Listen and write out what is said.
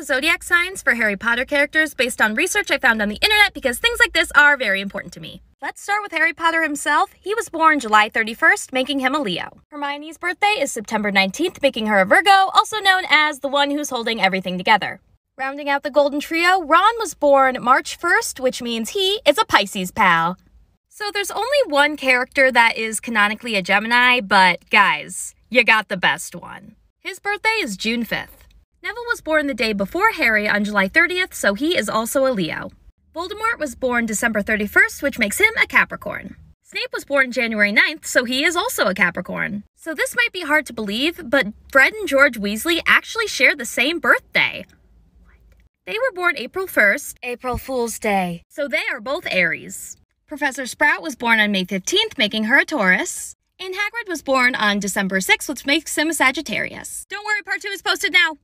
the zodiac signs for Harry Potter characters based on research I found on the internet because things like this are very important to me. Let's start with Harry Potter himself. He was born July 31st, making him a Leo. Hermione's birthday is September 19th, making her a Virgo, also known as the one who's holding everything together. Rounding out the golden trio, Ron was born March 1st, which means he is a Pisces pal. So there's only one character that is canonically a Gemini, but guys, you got the best one. His birthday is June 5th was born the day before Harry on July 30th, so he is also a Leo. Voldemort was born December 31st, which makes him a Capricorn. Snape was born January 9th, so he is also a Capricorn. So this might be hard to believe, but Fred and George Weasley actually share the same birthday. They were born April 1st, April Fool's Day, so they are both Aries. Professor Sprout was born on May 15th, making her a Taurus. And Hagrid was born on December 6th, which makes him a Sagittarius. Don't worry, part two is posted now.